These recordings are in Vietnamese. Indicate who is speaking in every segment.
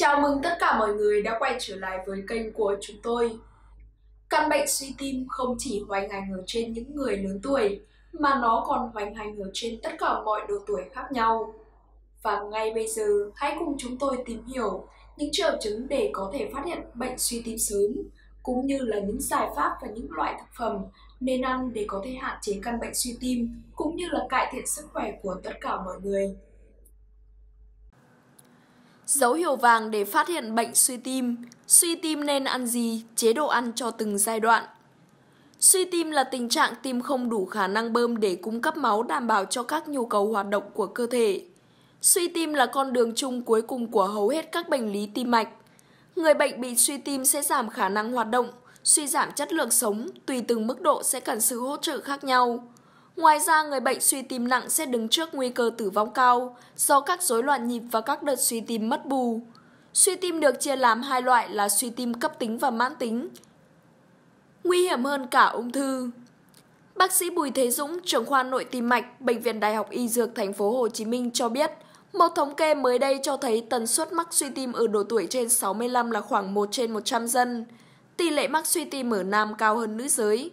Speaker 1: Chào mừng tất cả mọi người đã quay trở lại với kênh của chúng tôi. Căn bệnh suy tim không chỉ hoành hành ở trên những người lớn tuổi, mà nó còn hoành hành ở trên tất cả mọi độ tuổi khác nhau. Và ngay bây giờ, hãy cùng chúng tôi tìm hiểu những triệu chứng để có thể phát hiện bệnh suy tim sớm, cũng như là những giải pháp và những loại thực phẩm nên ăn để có thể hạn chế căn bệnh suy tim, cũng như là cải thiện sức khỏe của tất cả mọi người. Dấu hiệu vàng để phát hiện bệnh suy tim, suy tim nên ăn gì, chế độ ăn cho từng giai đoạn. Suy tim là tình trạng tim không đủ khả năng bơm để cung cấp máu đảm bảo cho các nhu cầu hoạt động của cơ thể. Suy tim là con đường chung cuối cùng của hầu hết các bệnh lý tim mạch. Người bệnh bị suy tim sẽ giảm khả năng hoạt động, suy giảm chất lượng sống tùy từng mức độ sẽ cần sự hỗ trợ khác nhau. Ngoài ra, người bệnh suy tim nặng sẽ đứng trước nguy cơ tử vong cao do các rối loạn nhịp và các đợt suy tim mất bù. Suy tim được chia làm hai loại là suy tim cấp tính và mãn tính. Nguy hiểm hơn cả ung thư. Bác sĩ Bùi Thế Dũng, trưởng khoa nội tim mạch, bệnh viện Đại học Y Dược thành phố Hồ Chí Minh cho biết, một thống kê mới đây cho thấy tần suất mắc suy tim ở độ tuổi trên 65 là khoảng 1 trên 100 dân. Tỷ lệ mắc suy tim ở nam cao hơn nữ giới.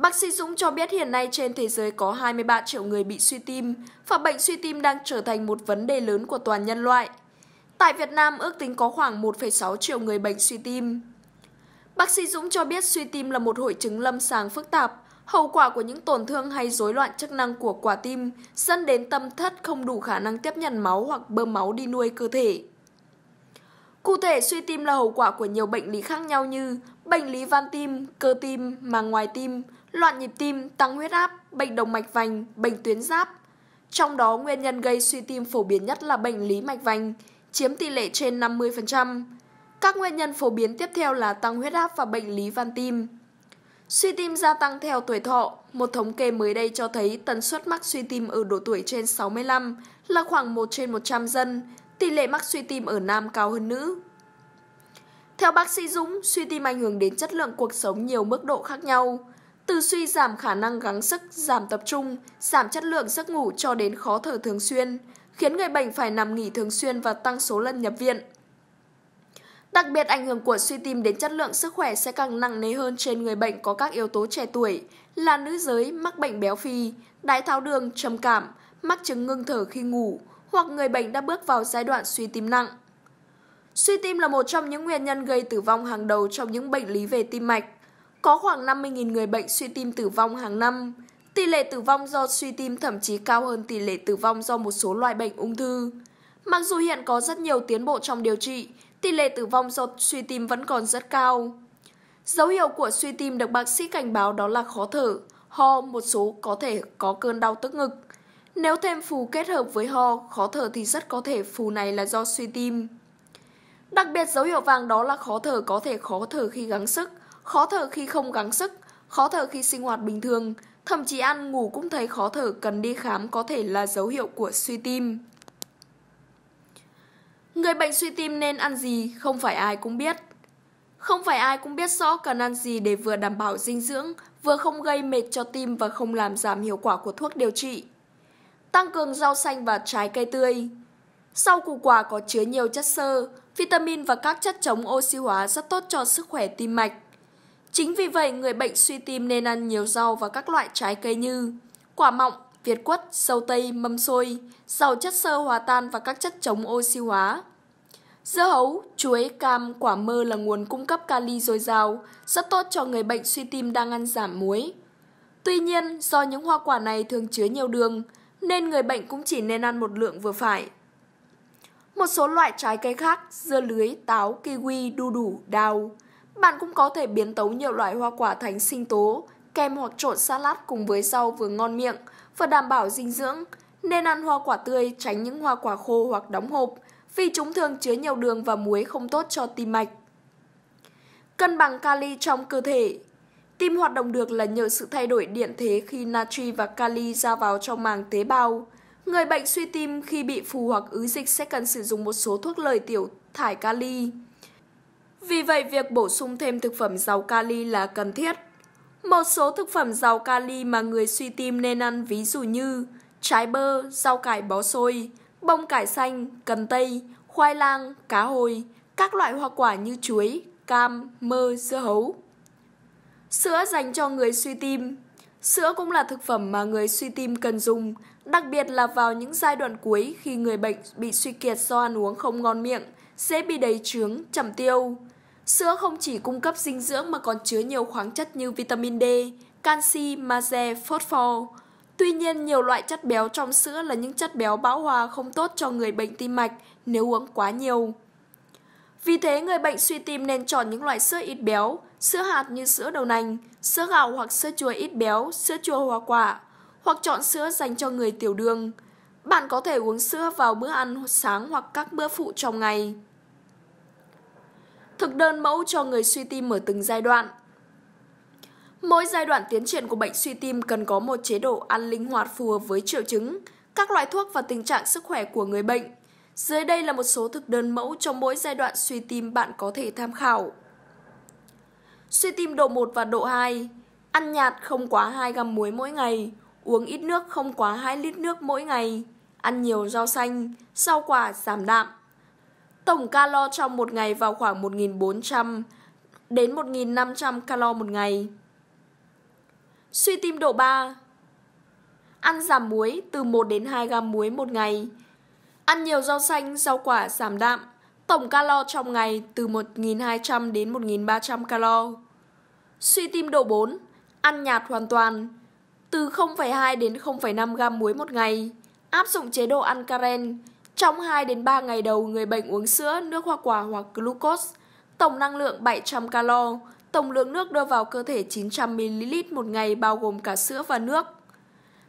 Speaker 1: Bác sĩ Dũng cho biết hiện nay trên thế giới có 23 triệu người bị suy tim và bệnh suy tim đang trở thành một vấn đề lớn của toàn nhân loại. Tại Việt Nam ước tính có khoảng 1,6 triệu người bệnh suy tim. Bác sĩ Dũng cho biết suy tim là một hội chứng lâm sàng phức tạp, hậu quả của những tổn thương hay rối loạn chức năng của quả tim dẫn đến tâm thất không đủ khả năng tiếp nhận máu hoặc bơm máu đi nuôi cơ thể. Cụ thể, suy tim là hậu quả của nhiều bệnh lý khác nhau như bệnh lý van tim, cơ tim, màng ngoài tim, loạn nhịp tim, tăng huyết áp, bệnh động mạch vành, bệnh tuyến giáp. Trong đó, nguyên nhân gây suy tim phổ biến nhất là bệnh lý mạch vành, chiếm tỷ lệ trên 50%. Các nguyên nhân phổ biến tiếp theo là tăng huyết áp và bệnh lý van tim. Suy tim gia tăng theo tuổi thọ, một thống kê mới đây cho thấy tần suất mắc suy tim ở độ tuổi trên 65 là khoảng 1 trên 100 dân, tỷ lệ mắc suy tim ở nam cao hơn nữ. Theo bác sĩ Dũng, suy tim ảnh hưởng đến chất lượng cuộc sống nhiều mức độ khác nhau từ suy giảm khả năng gắng sức, giảm tập trung, giảm chất lượng giấc ngủ cho đến khó thở thường xuyên, khiến người bệnh phải nằm nghỉ thường xuyên và tăng số lần nhập viện. Đặc biệt ảnh hưởng của suy tim đến chất lượng sức khỏe sẽ càng nặng nề hơn trên người bệnh có các yếu tố trẻ tuổi là nữ giới mắc bệnh béo phì, đái tháo đường, trầm cảm, mắc chứng ngưng thở khi ngủ hoặc người bệnh đã bước vào giai đoạn suy tim nặng. Suy tim là một trong những nguyên nhân gây tử vong hàng đầu trong những bệnh lý về tim mạch. Có khoảng 50.000 người bệnh suy tim tử vong hàng năm. Tỷ lệ tử vong do suy tim thậm chí cao hơn tỷ lệ tử vong do một số loại bệnh ung thư. Mặc dù hiện có rất nhiều tiến bộ trong điều trị, tỷ lệ tử vong do suy tim vẫn còn rất cao. Dấu hiệu của suy tim được bác sĩ cảnh báo đó là khó thở, ho, một số có thể có cơn đau tức ngực. Nếu thêm phù kết hợp với ho, khó thở thì rất có thể phù này là do suy tim. Đặc biệt dấu hiệu vàng đó là khó thở có thể khó thở khi gắng sức, khó thở khi không gắng sức, khó thở khi sinh hoạt bình thường, thậm chí ăn ngủ cũng thấy khó thở cần đi khám có thể là dấu hiệu của suy tim. Người bệnh suy tim nên ăn gì không phải ai cũng biết. Không phải ai cũng biết rõ cần ăn gì để vừa đảm bảo dinh dưỡng, vừa không gây mệt cho tim và không làm giảm hiệu quả của thuốc điều trị. Tăng cường rau xanh và trái cây tươi. rau củ quả có chứa nhiều chất xơ, vitamin và các chất chống oxy hóa rất tốt cho sức khỏe tim mạch. Chính vì vậy, người bệnh suy tim nên ăn nhiều rau và các loại trái cây như quả mọng, việt quất, sầu tây, mâm xôi, giàu chất xơ hòa tan và các chất chống oxy hóa. Dưa hấu, chuối, cam, quả mơ là nguồn cung cấp kali dồi dào, rất tốt cho người bệnh suy tim đang ăn giảm muối. Tuy nhiên, do những hoa quả này thường chứa nhiều đường, nên người bệnh cũng chỉ nên ăn một lượng vừa phải. Một số loại trái cây khác, dưa lưới, táo, kiwi, đu đủ, đào, bạn cũng có thể biến tấu nhiều loại hoa quả thành sinh tố, kem hoặc trộn salad cùng với rau vừa ngon miệng, vừa đảm bảo dinh dưỡng. Nên ăn hoa quả tươi, tránh những hoa quả khô hoặc đóng hộp, vì chúng thường chứa nhiều đường và muối không tốt cho tim mạch. Cân bằng kali trong cơ thể Tim hoạt động được là nhờ sự thay đổi điện thế khi natri và kali ra vào trong màng tế bào. Người bệnh suy tim khi bị phù hoặc ứ dịch sẽ cần sử dụng một số thuốc lợi tiểu thải kali. Vì vậy, việc bổ sung thêm thực phẩm giàu kali là cần thiết. Một số thực phẩm giàu kali mà người suy tim nên ăn ví dụ như trái bơ, rau cải bó xôi, bông cải xanh, cần tây, khoai lang, cá hồi, các loại hoa quả như chuối, cam, mơ, dưa hấu. Sữa dành cho người suy tim Sữa cũng là thực phẩm mà người suy tim cần dùng, đặc biệt là vào những giai đoạn cuối khi người bệnh bị suy kiệt do ăn uống không ngon miệng, dễ bị đầy trướng, chậm tiêu. Sữa không chỉ cung cấp dinh dưỡng mà còn chứa nhiều khoáng chất như vitamin D, canxi, magie, phosphor. Tuy nhiên, nhiều loại chất béo trong sữa là những chất béo bão hòa không tốt cho người bệnh tim mạch nếu uống quá nhiều. Vì thế, người bệnh suy tim nên chọn những loại sữa ít béo, sữa hạt như sữa đậu nành, sữa gạo hoặc sữa chua ít béo, sữa chua hoa quả, hoặc chọn sữa dành cho người tiểu đường. Bạn có thể uống sữa vào bữa ăn sáng hoặc các bữa phụ trong ngày thực đơn mẫu cho người suy tim ở từng giai đoạn. Mỗi giai đoạn tiến triển của bệnh suy tim cần có một chế độ ăn linh hoạt phù hợp với triệu chứng, các loại thuốc và tình trạng sức khỏe của người bệnh. Dưới đây là một số thực đơn mẫu cho mỗi giai đoạn suy tim bạn có thể tham khảo. Suy tim độ 1 và độ 2 Ăn nhạt không quá 2 gam muối mỗi ngày, uống ít nước không quá 2 lít nước mỗi ngày, ăn nhiều rau xanh, rau quả giảm đạm, Tổng calo trong một ngày vào khoảng 1.400 đến 1.500 calo một ngày. Suy tim độ 3 Ăn giảm muối từ 1 đến 2 gam muối một ngày. Ăn nhiều rau xanh, rau quả giảm đạm. Tổng calo trong ngày từ 1.200 đến 1.300 calo. Suy tim độ 4 Ăn nhạt hoàn toàn từ 0,2 đến 0,5 gam muối một ngày. Áp dụng chế độ ăn Karen trong 2 đến 3 ngày đầu người bệnh uống sữa, nước hoa quả hoặc glucose, tổng năng lượng 700 calo, tổng lượng nước đưa vào cơ thể 900 ml một ngày bao gồm cả sữa và nước.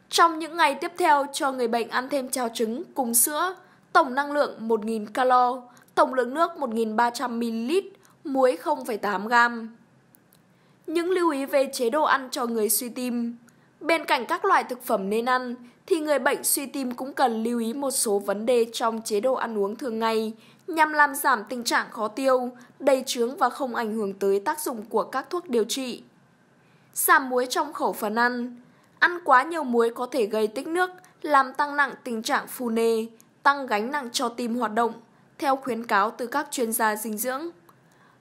Speaker 1: Trong những ngày tiếp theo cho người bệnh ăn thêm cháo trứng cùng sữa, tổng năng lượng 1.000 calo, tổng lượng nước 1.300 ml, muối 0,8 gram. Những lưu ý về chế độ ăn cho người suy tim Bên cạnh các loại thực phẩm nên ăn, thì người bệnh suy tim cũng cần lưu ý một số vấn đề trong chế độ ăn uống thường ngày nhằm làm giảm tình trạng khó tiêu, đầy trướng và không ảnh hưởng tới tác dụng của các thuốc điều trị. Giảm muối trong khẩu phần ăn Ăn quá nhiều muối có thể gây tích nước, làm tăng nặng tình trạng phù nề, tăng gánh nặng cho tim hoạt động, theo khuyến cáo từ các chuyên gia dinh dưỡng.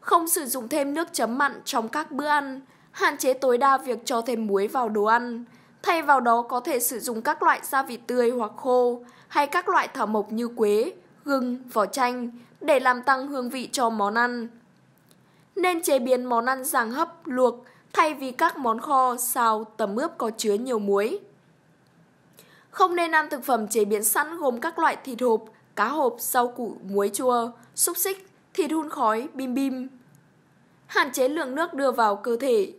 Speaker 1: Không sử dụng thêm nước chấm mặn trong các bữa ăn, hạn chế tối đa việc cho thêm muối vào đồ ăn. Thay vào đó có thể sử dụng các loại gia vị tươi hoặc khô hay các loại thảo mộc như quế, gừng, vỏ chanh để làm tăng hương vị cho món ăn. Nên chế biến món ăn dạng hấp, luộc thay vì các món kho, xào, tẩm ướp có chứa nhiều muối. Không nên ăn thực phẩm chế biến sẵn gồm các loại thịt hộp, cá hộp, rau củ, muối chua, xúc xích, thịt hun khói, bim bim. Hạn chế lượng nước đưa vào cơ thể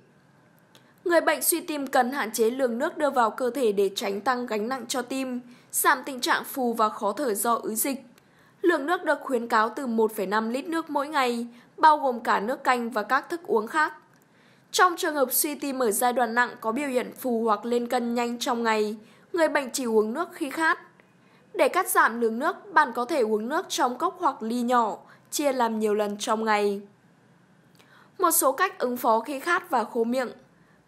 Speaker 1: Người bệnh suy tim cần hạn chế lượng nước đưa vào cơ thể để tránh tăng gánh nặng cho tim, giảm tình trạng phù và khó thở do ứ dịch. Lượng nước được khuyến cáo từ 1,5 lít nước mỗi ngày, bao gồm cả nước canh và các thức uống khác. Trong trường hợp suy tim ở giai đoạn nặng có biểu hiện phù hoặc lên cân nhanh trong ngày, người bệnh chỉ uống nước khi khát. Để cắt giảm lượng nước, bạn có thể uống nước trong cốc hoặc ly nhỏ, chia làm nhiều lần trong ngày. Một số cách ứng phó khi khát và khô miệng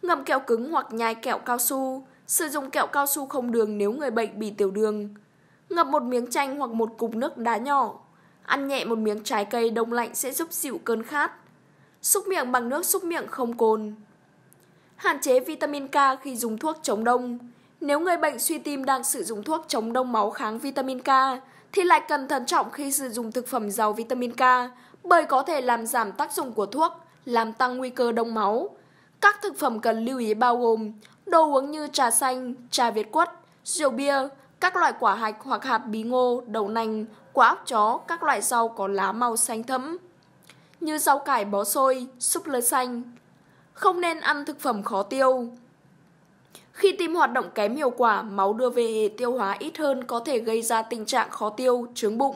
Speaker 1: ngậm kẹo cứng hoặc nhai kẹo cao su, sử dụng kẹo cao su không đường nếu người bệnh bị tiểu đường, ngậm một miếng chanh hoặc một cục nước đá nhỏ, ăn nhẹ một miếng trái cây đông lạnh sẽ giúp dịu cơn khát, súc miệng bằng nước súc miệng không cồn. Hạn chế vitamin K khi dùng thuốc chống đông. Nếu người bệnh suy tim đang sử dụng thuốc chống đông máu kháng vitamin K, thì lại cần thận trọng khi sử dụng thực phẩm giàu vitamin K bởi có thể làm giảm tác dụng của thuốc, làm tăng nguy cơ đông máu, các thực phẩm cần lưu ý bao gồm đồ uống như trà xanh, trà Việt quất, rượu bia, các loại quả hạch hoặc hạt bí ngô, đậu nành, quả óc chó, các loại rau có lá màu xanh thẫm như rau cải bó xôi, súp lơ xanh. Không nên ăn thực phẩm khó tiêu. Khi tim hoạt động kém hiệu quả, máu đưa về hệ tiêu hóa ít hơn có thể gây ra tình trạng khó tiêu, trướng bụng.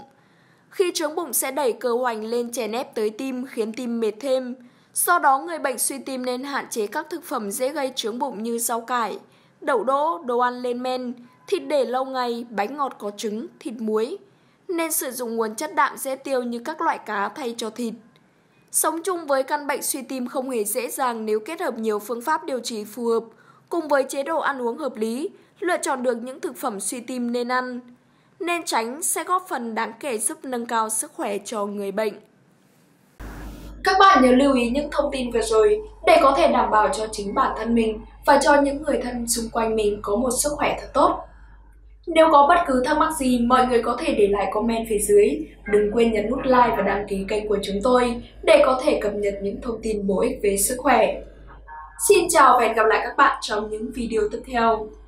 Speaker 1: Khi trướng bụng sẽ đẩy cơ hoành lên chèn ép tới tim khiến tim mệt thêm, Do đó, người bệnh suy tim nên hạn chế các thực phẩm dễ gây trướng bụng như rau cải, đậu đỗ, đồ ăn lên men, thịt để lâu ngày, bánh ngọt có trứng, thịt muối. Nên sử dụng nguồn chất đạm dễ tiêu như các loại cá thay cho thịt. Sống chung với căn bệnh suy tim không hề dễ dàng nếu kết hợp nhiều phương pháp điều trị phù hợp, cùng với chế độ ăn uống hợp lý, lựa chọn được những thực phẩm suy tim nên ăn. Nên tránh sẽ góp phần đáng kể giúp nâng cao sức khỏe cho người bệnh. Các bạn nhớ lưu ý những thông tin vừa rồi để có thể đảm bảo cho chính bản thân mình và cho những người thân xung quanh mình có một sức khỏe thật tốt. Nếu có bất cứ thắc mắc gì, mọi người có thể để lại comment phía dưới. Đừng quên nhấn nút like và đăng ký kênh của chúng tôi để có thể cập nhật những thông tin bổ ích về sức khỏe. Xin chào và hẹn gặp lại các bạn trong những video tiếp theo.